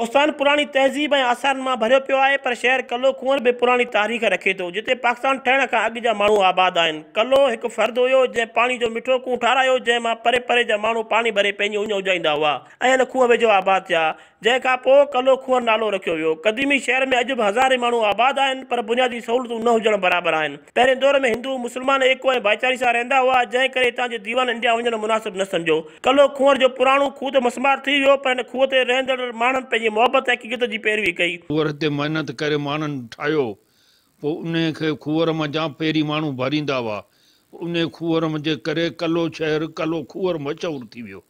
कोस्तान पुरानी तहज़ीब ऐं आसार मां भरियो पियो आहे पर शहर कलो खूहर बि पुरानी तारीख़ रखे तो जिते पाकिस्तान ठहण खां अॻु जा माण्हू आबाद आहिनि कलो एक फ़र्द हो जंहिं पानी जो मिठो खूह ठारायो जंहिं मां परे परे जा माण्हू पाणी भरे पंहिंजी उञ हुआ एन खूह वेझो आबाद थे जैखा पोइ कलो खूहर नालो रखियो वियो क़दीमी शहर में अज भी हज़ारे माण्हू आबाद आहिनि पर बुनियादी सहूलियतूं न हुजणु बराबर आहिनि पहिरें दौर में हिंदू मुसलमान एको ऐं भाईचारे से रहा हुआ जैकर करे दीवान इंडिया वञणु मुनासिबु न समझो कलो खूहर जो पुराणो खूह तो मसमार थी वियो पर हिन खूह ते रहंदड़ माण्हुनि पंहिंजी जी मोहबत हक़ीक़त जी पहिरीं कई खूअर ते महिनत करे माण्हुनि ठाहियो पोइ उन खे खूअर मां जाम पहिरीं माण्हू भरींदा हुआ उन खूअर जे करे कलो शहर कलो खूअर मशहूरु थी वियो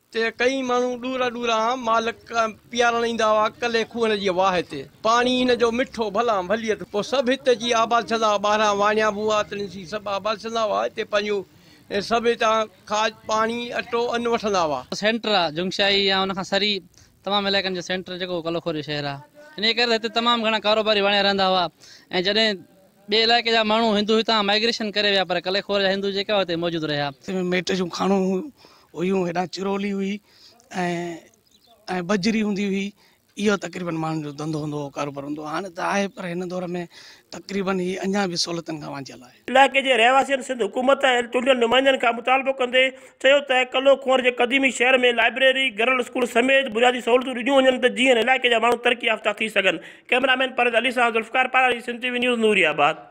कई माण्हू ॾूर ॾूर मालिक पीआरण ईंदा हुआ कले खूअर जी वाह ते पाणी हिन जो मिठो भला भली पोइ सभु हिते जी आबाद छंदा ॿारहं वाणिया हुआ तॾहिं सभु आबाद छंदा हुआ हिते पंहिंजो सभु हितां खाद पाणी अटो अन वठंदा हुआ सेंटर आहे या हुन खां सरी तमाम इलाइक़नि जो सेंटर जेको कलोखोरी शहर है इन करे हिते तमामु कारोबारी वणिया रहंदा हुआ ऐं जॾहिं ॿिए इलाइक़े जा माण्हू हिंदू हितां माइग्रेशन करे पर कलेखोर जा हिंदू जेका हुते मौजूदु मेट जो खाणूं हुयूं हेॾां चिरोली हुई बजरी होंगी हुई इहो तक़रीबनि माण्हुनि जो धंधो हूंदो कारोबार हूंदो हुओ हाणे त आहे पर हिन दौर में तकरीबनि खां वांझियल आहे इलाइक़े जे रहवासियुनि सिंध हुकूमत ऐं चूंडियल नुमाइंदनि खां मुतालबो कंदे चयो त कलो खोर जे क़दीमी शहर में लाइब्रेरी गर्ल स्कूल समेत बुनियादी सहूलियतूं ॾिनियूं वञनि त जीअं इलाइक़े जा माण्हू तरक़ी याफ़्ता थी सघनि कैमरामैन परत अली सां पारा न्यूज़ नूरियाबाद